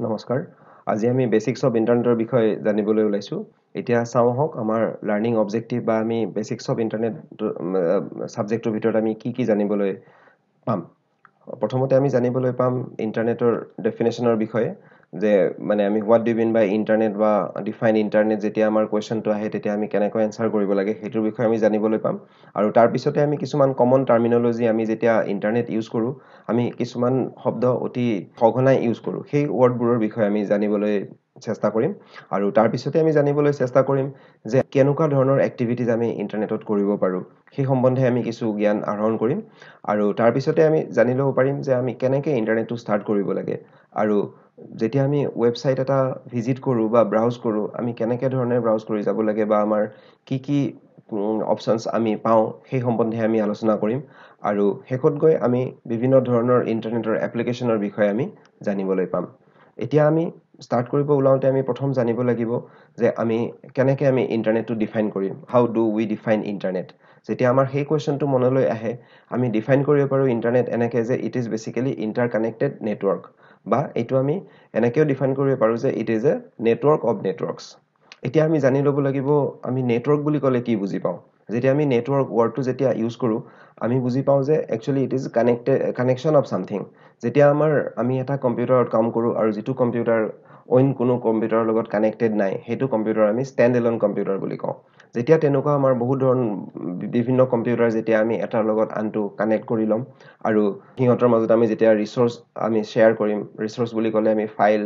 নমস্কাৰ আজি আমি বেচিক্স অফ ইণ্টাৰনেটৰ বিষয়ে জানিবলৈ ওলাইছোঁ এতিয়া চাওঁ হওক আমাৰ লাৰ্ণিং অবজেক্টিভ বা আমি বেচিক্স অফ ইণ্টাৰনেট ছাবজেক্টটোৰ ভিতৰত আমি কি কি জানিবলৈ পাম প্ৰথমতে আমি জানিবলৈ পাম ইণ্টাৰনেটৰ ডেফিনেশ্যনৰ বিষয়ে যে মানে আমি what do you mean by internet বা ডিফাইন ইণ্টাৰনেট যেতিয়া আমাৰ কুৱেশ্যনটো আহে তেতিয়া আমি কেনেকৈ এনচাৰ কৰিব লাগে সেইটোৰ বিষয়ে আমি জানিবলৈ পাম আৰু তাৰপিছতে আমি কিছুমান কমন টাৰ্মিনলজি আমি যেতিয়া ইণ্টাৰনেট ইউজ কৰোঁ আমি কিছুমান শব্দ অতি সঘনাই ইউজ কৰোঁ সেই ৱৰ্ডবোৰৰ বিষয়ে আমি জানিবলৈ চেষ্টা কৰিম আৰু তাৰপিছতে আমি জানিবলৈ চেষ্টা কৰিম যে কেনেকুৱা ধৰণৰ এক্টিভিটিজ আমি ইণ্টাৰনেটত কৰিব পাৰোঁ সেই সম্বন্ধে আমি কিছু জ্ঞান আহৰণ কৰিম আৰু তাৰপিছতে আমি জানি ল'ব পাৰিম যে আমি কেনেকৈ ইণ্টাৰনেটটো ষ্টাৰ্ট কৰিব লাগে আৰু যেতিয়া আমি ৱেবছাইট এটা ভিজিট কৰোঁ বা ব্ৰাউজ কৰোঁ আমি কেনেকৈ ধৰণে ব্ৰাউজ কৰি যাব লাগে বা আমাৰ কি কি অপশ্যনছ আমি পাওঁ সেই সম্বন্ধে আমি আলোচনা কৰিম আৰু শেষত গৈ আমি বিভিন্ন ধৰণৰ ইণ্টাৰনেটৰ এপ্লিকেশ্যনৰ বিষয়ে আমি জানিবলৈ পাম এতিয়া আমি ষ্টাৰ্ট কৰিব ওলাওঁতে আমি প্ৰথম জানিব লাগিব যে আমি কেনেকৈ আমি ইণ্টাৰনেটটো ডিফাইন কৰিম how do we define internet যেতিয়া আমাৰ সেই কুৱেশ্যনটো মনলৈ আহে আমি ডিফাইন কৰিব পাৰোঁ ইণ্টাৰনেট এনেকৈ যে it is basically interconnected network বা এইটো আমি এনেকৈও ডিফাইন কৰিব পাৰোঁ যে it is a network of networks এতিয়া আমি জানি ল'ব লাগিব আমি নেটৱৰ্ক বুলি ক'লে কি বুজি পাওঁ যেতিয়া আমি নেটৱৰ্ক ৱৰ্ডটো যেতিয়া ইউজ কৰোঁ আমি বুজি পাওঁ যে actually it is connected connection of something যেতিয়া আমাৰ আমি এটা কম্পিউটাৰত কাম কৰোঁ আৰু যিটো কম্পিউটাৰ অইন কোনো কম্পিউটাৰৰ লগত কানেক্টেড নাই সেইটো কম্পিউটাৰ আমি ষ্টেণ্ড এলন কম্পিউটাৰ বুলি কওঁ যেতিয়া তেনেকুৱা আমাৰ বহুত ধৰণ বিভিন্ন কম্পিউটাৰ যেতিয়া আমি এটাৰ লগত আনটো কানেক্ট কৰি ল'ম আৰু সিহঁতৰ মাজত আমি যেতিয়া ৰিচৰ্চ আমি শ্বেয়াৰ কৰিম ৰিচৰ্চ বুলি ক'লে আমি ফাইল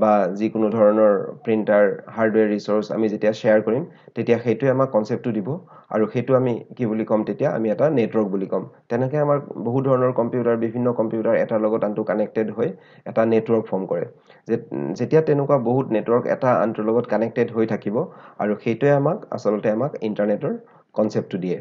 বা যিকোনো ধৰণৰ প্ৰিণ্টাৰ হাৰ্ডৱেৰ ৰিচৰ্চ আমি যেতিয়া শ্বেয়াৰ কৰিম তেতিয়া সেইটোৱে আমাক কনচেপ্টটো দিব আৰু সেইটো আমি কি বুলি ক'ম তেতিয়া আমি এটা নেটৱৰ্ক বুলি ক'ম তেনেকৈ আমাৰ বহু ধৰণৰ কম্পিউটাৰ বিভিন্ন কম্পিউটাৰ এটাৰ লগত আনটো কানেক্টেড হৈ এটা নেটৱৰ্ক ফৰ্ম কৰে যেতিয়া তেনেকুৱা বহুত নেটৱৰ্ক এটা আনটোৰ লগত কানেক্টেড হৈ থাকিব আৰু সেইটোৱে আমাক আচলতে আমাক ইণ্টাৰনেটৰ কনচেপ্টটো দিয়ে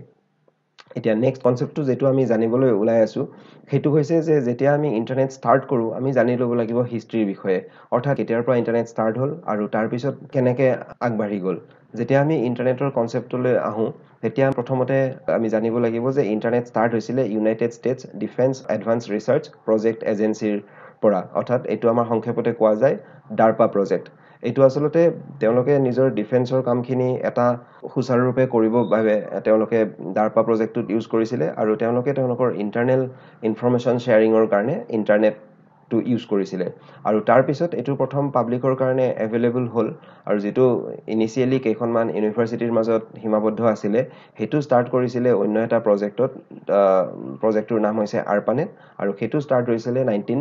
এতিয়া নেক্সট কনচেপ্টটো যিটো আমি জানিবলৈ ওলাই আছোঁ সেইটো হৈছে যে যেতিয়া আমি ইণ্টাৰনেট ষ্টাৰ্ট কৰোঁ আমি জানি ল'ব লাগিব হিষ্ট্ৰীৰ বিষয়ে অৰ্থাৎ কেতিয়াৰ পৰা ইণ্টাৰনেট ষ্টাৰ্ট হ'ল আৰু তাৰপিছত কেনেকৈ আগবাঢ়ি গ'ল যেতিয়া আমি ইণ্টাৰনেটৰ কনচেপ্টলৈ আহোঁ তেতিয়া প্ৰথমতে আমি জানিব লাগিব যে ইণ্টাৰনেট ষ্টাৰ্ট হৈছিলে United States defence advanced research project এজেঞ্চিৰ পৰা অৰ্থাৎ এইটো আমাৰ সংক্ষেপতে কোৱা যায় ডাৰ্পা প্ৰজেক্ট এইটো আচলতে তেওঁলোকে নিজৰ ডিফেন্সৰ কামখিনি এটা সুচাৰুৰূপে কৰিবৰ বাবে তেওঁলোকে ডাৰ্পা প্ৰজেক্টটোত ইউজ কৰিছিলে আৰু তেওঁলোকে তেওঁলোকৰ ইণ্টাৰনেল ইনফৰমেশ্যন শ্বেয়াৰিঙৰ কাৰণে ইণ্টাৰনেটটো ইউজ কৰিছিলে আৰু তাৰপিছত এইটো প্ৰথম পাব্লিকৰ কাৰণে এভেইলেবল হ'ল আৰু যিটো ইনিচিয়েলি কেইখনমান ইউনিভাৰ্চিটিৰ মাজত সীমাবদ্ধ আছিলে সেইটো ষ্টাৰ্ট কৰিছিলে অন্য এটা প্ৰজেক্টত প্ৰজেক্টটোৰ নাম হৈছে আৰ্পানেট আৰু সেইটো ষ্টাৰ্ট হৈছিলে নাইনটিন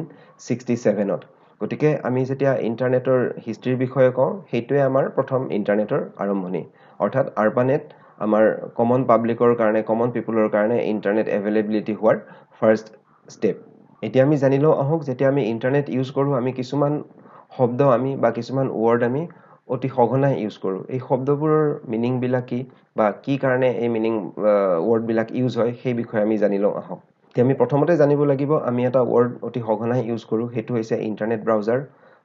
ছিক্সটি ছেভেনত গতিকে আমি যেতিয়া ইণ্টাৰনেটৰ হিষ্ট্ৰীৰ বিষয়ে কওঁ সেইটোৱে আমাৰ প্ৰথম ইণ্টাৰনেটৰ আৰম্ভণি অৰ্থাৎ আৰ্বানেট আমাৰ কমন পাব্লিকৰ কাৰণে কমন পিপুলৰ কাৰণে ইণ্টাৰনেট এভেইলেবিলিটি হোৱাৰ ফাৰ্ষ্ট ষ্টেপ এতিয়া আমি জানি লওঁ আহক যেতিয়া আমি ইণ্টাৰনেট ইউজ কৰোঁ আমি কিছুমান শব্দ আমি বা কিছুমান ৱৰ্ড আমি অতি সঘনাই ইউজ কৰোঁ এই শব্দবোৰৰ মিনিংবিলাক কি বা কি কাৰণে এই মিনিং ৱৰ্ডবিলাক ইউজ হয় সেই বিষয়ে আমি জানি লওঁ আহক এতিয়া আমি প্ৰথমতে জানিব লাগিব আমি এটা ৱৰ্ড অতি সঘনাই ইউজ কৰোঁ সেইটো হৈছে ইণ্টাৰনেট ব্ৰাউজাৰ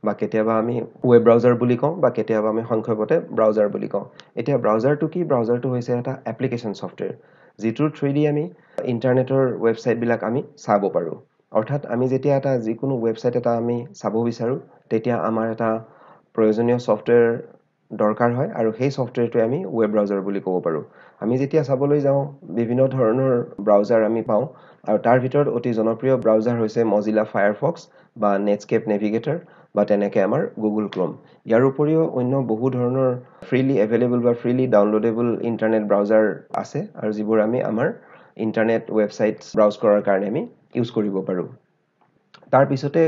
বা কেতিয়াবা আমি ৱেব ব্ৰাউজাৰ বুলি কওঁ বা কেতিয়াবা আমি সংক্ষেপতে ব্ৰাউজাৰ বুলি কওঁ এতিয়া ব্ৰাউজাৰটো কি ব্ৰাউজাৰটো হৈছে এটা এপ্লিকেশ্যন ছফ্টৱেৰ যিটোৰ থ্ৰুইদি আমি ইণ্টাৰনেটৰ ৱেবছাইটবিলাক আমি চাব পাৰোঁ অৰ্থাৎ আমি যেতিয়া এটা যিকোনো ৱেবছাইট এটা আমি চাব বিচাৰোঁ তেতিয়া আমাৰ এটা প্ৰয়োজনীয় ছফ্টৱেৰ দৰকাৰ হয় আৰু সেই ছফ্টৱেৰটোৱে আমি ৱেব ব্ৰাউজাৰ বুলি ক'ব পাৰোঁ আমি যেতিয়া চাবলৈ যাওঁ বিভিন্ন ধৰণৰ ব্ৰাউজাৰ আমি পাওঁ আৰু তাৰ ভিতৰত অতি জনপ্ৰিয় ব্ৰাউজাৰ হৈছে মজিলা ফায়াৰফক্স বা নেটস্কেপ নেভিগেটৰ বা তেনেকৈ আমাৰ গুগল ক্ৰম ইয়াৰ উপৰিও অন্য বহু ধৰণৰ ফ্ৰীলি এভেইলেবল বা ফ্ৰীলি ডাউনলোডেবল ইণ্টাৰনেট ব্ৰাউজাৰ আছে আৰু যিবোৰ আমি আমাৰ ইণ্টাৰনেট ৱেবছাইট ব্ৰাউজ কৰাৰ কাৰণে আমি ইউজ কৰিব পাৰোঁ তাৰপিছতে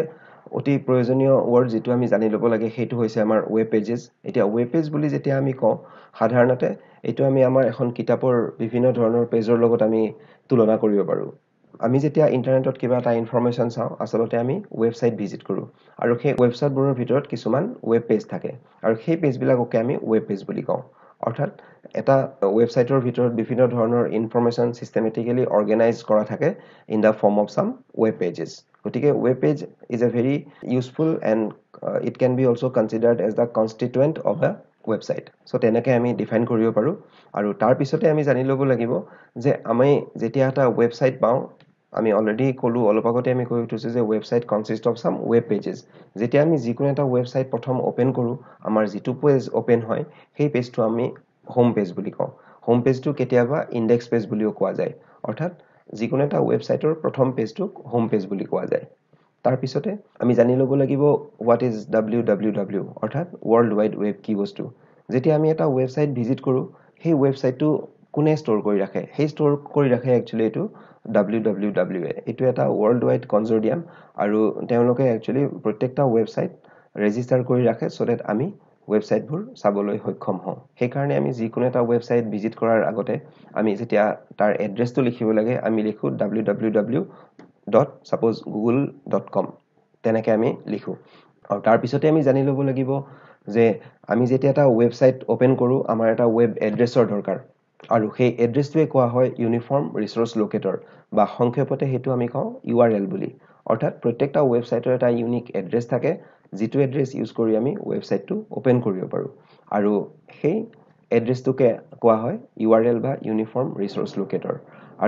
অতি প্ৰয়োজনীয় ৱৰ্ড যিটো আমি জানি ল'ব লাগে সেইটো হৈছে আমাৰ ৱেব পেজেছ এতিয়া ৱেব পেজ বুলি যেতিয়া আমি কওঁ সাধাৰণতে এইটো আমি আমাৰ এখন কিতাপৰ বিভিন্ন ধৰণৰ পেজৰ লগত আমি তুলনা কৰিব পাৰোঁ আমি যেতিয়া ইণ্টাৰনেটত কিবা এটা ইনফৰ্মেশ্যন চাওঁ আচলতে আমি ৱেবছাইট ভিজিট কৰোঁ আৰু সেই ৱেবছাইটবোৰৰ ভিতৰত কিছুমান ৱেব পেজ থাকে আৰু সেই পেজবিলাককে আমি ৱেব পেজ বুলি কওঁ অৰ্থাৎ এটা ৱেবছাইটৰ ভিতৰত বিভিন্ন ধৰণৰ ইনফৰ্মেশ্যন চিষ্টেমেটিকেলি অৰ্গেনাইজ কৰা থাকে in the form of some web pages গতিকে web page is a very useful and it can be also' considered as the constituent of a website so' তেনেকৈ আমি ডিফাইন কৰিব পাৰোঁ আৰু তাৰপিছতে আমি জানি ল'ব লাগিব যে আমি যেতিয়া এটা ৱেবছাইট পাওঁ আমি অলৰেডি ক'লোঁ অলপ আগতে আমি কৈ উঠিছোঁ যে website consist of some web pages যেতিয়া আমি যিকোনো এটা ৱেবছাইট প্ৰথম অ'পেন কৰোঁ আমাৰ যিটো পেজ অ'পেন হয় সেই পেজটো আমি হোম পেজ বুলি কওঁ হোম পেজটো কেতিয়াবা ইণ্ডেক্স পেজ বুলিও কোৱা যায় অৰ্থাৎ যিকোনো এটা ৱেবছাইটৰ প্ৰথম পেজটোক হোম পেজ বুলি কোৱা যায় তাৰপিছতে আমি জানি ল'ব লাগিব what is W W W অৰ্থাৎ ৱৰ্ল্ড ৱাইড ৱেব কি বস্তু যেতিয়া আমি এটা ৱেবছাইট ভিজিট কৰোঁ সেই ৱেবছাইটটো কোনে ষ্ট'ৰ কৰি ৰাখে সেই ষ্ট'ৰ কৰি ৰাখে একচুৱেলি এইটো ডাব্লিউ ডাব্লিউ ডাব্লিউ এ এইটো এটা ৱৰ্ল্ড ৱাইড কনজৰ্ডিয়াম আৰু তেওঁলোকে একচুৱেলি প্ৰত্যেকটা ৱেবছাইট ৰেজিষ্টাৰ কৰি ৰাখে চ' ডেট আমি ৱেবছাইটবোৰ চাবলৈ সক্ষম হওঁ সেইকাৰণে আমি যিকোনো এটা ৱেবছাইট ভিজিট কৰাৰ আগতে আমি যেতিয়া তাৰ এড্ৰেছটো লিখিব লাগে আমি লিখোঁ W W W dot suppose Google dot com তেনেকৈ আমি লিখোঁ আৰু তাৰপিছতে আমি জানি ল'ব লাগিব যে আমি যেতিয়া এটা ৱেবছাইট অ'পেন কৰোঁ আমাৰ এটা ৱেব এড্ৰেছৰ দৰকাৰ আৰু সেই এড্ৰেছটোৱে কোৱা হয় ইউনিফৰ্ম ৰিচ'ৰ্চ লোকেটৰ বা সংক্ষেপতে সেইটো আমি কওঁ ইউ আৰ এল বুলি অৰ্থাৎ প্ৰত্যেকটা ৱেবছাইটৰ এটা ইউনিক এড্ৰেছ থাকে যিটো এড্ৰেছ ইউজ কৰি আমি ৱেবছাইটটো অ'পেন কৰিব পাৰোঁ আৰু সেই এড্ৰেছটোকে কোৱা হয় ইউ আৰ এল বা ইউনিফৰ্ম ৰিচ'ৰ্চ লোকেটৰ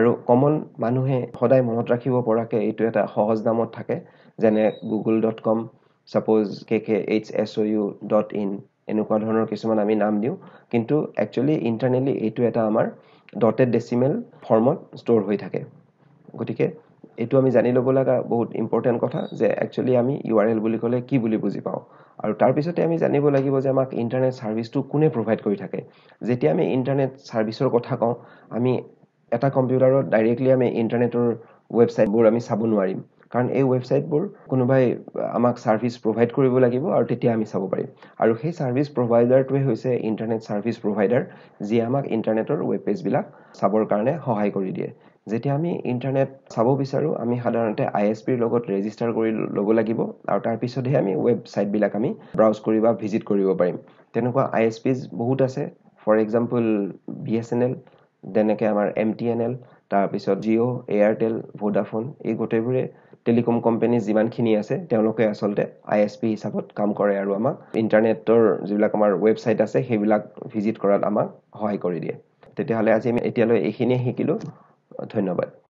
আৰু কমন মানুহে সদায় মনত ৰাখিব পৰাকৈ এইটো এটা সহজ নামত থাকে যেনে Google dot com suppose K K H S O' U dot in এনেকুৱা ধৰণৰ কিছুমান আমি নাম দিওঁ কিন্তু একচুৱেলি ইণ্টাৰনেলি এইটো এটা আমাৰ ডটেড ডেচিমেল ফৰ্মত ষ্ট'ৰ হৈ থাকে গতিকে এইটো আমি জানি ল'ব লগা বহুত ইম্পৰ্টেণ্ট কথা যে একচুৱেলি আমি ইউ আৰ এল বুলি ক'লে কি বুলি বুজি পাওঁ আৰু তাৰপিছতে আমি জানিব লাগিব যে আমাক ইণ্টাৰনেট চাৰ্ভিচটো কোনে প্ৰভাইড কৰি থাকে যেতিয়া আমি ইণ্টাৰনেট ছাৰ্ভিচৰ কথা কওঁ আমি এটা কম্পিউটাৰত ডাইৰেক্টলি আমি ইণ্টাৰনেটৰ ৱেবছাইটবোৰ আমি চাব নোৱাৰিম কাৰণ এই ৱেবছাইটবোৰ কোনোবাই আমাক ছাৰ্ভিচ প্ৰভাইড কৰিব লাগিব আৰু তেতিয়া আমি চাব পাৰিম আৰু সেই ছাৰ্ভিচ প্ৰভাইডাৰটোৱে হৈছে ইণ্টাৰনেট ছাৰ্ভিচ প্ৰভাইডাৰ যিয়ে আমাক ইণ্টাৰনেটৰ ৱেব পেজবিলাক চাবৰ কাৰণে সহায় কৰি দিয়ে যেতিয়া আমি ইণ্টাৰনেট চাব বিচাৰোঁ আমি সাধাৰণতে আই এছ পিৰ লগত ৰেজিষ্টাৰ কৰি ল'ব লাগিব আৰু তাৰপিছতহে আমি ৱেবছাইটবিলাক আমি ব্ৰাউজ কৰি বা ভিজিট কৰিব পাৰিম তেনেকুৱা আই এছ পিজ বহুত আছে for example B S N L তেনেকৈ আমাৰ এম টি এন এল তাৰপিছত জিঅ' এয়াৰটেল ভোডাফোন এই গোটেইবোৰে টেলিকম কোম্পানী যিমানখিনি আছে তেওঁলোকে আচলতে আই এছ পি হিচাপত কাম কৰে আৰু আমাক ইণ্টাৰনেটৰ যিবিলাক আমাৰ ৱেবছাইট আছে সেইবিলাক ভিজিট কৰাত আমাক সহায় কৰি দিয়ে তেতিয়াহ'লে আজি আমি এতিয়ালৈ এইখিনিয়ে শিকিলোঁ ধন্যবাদ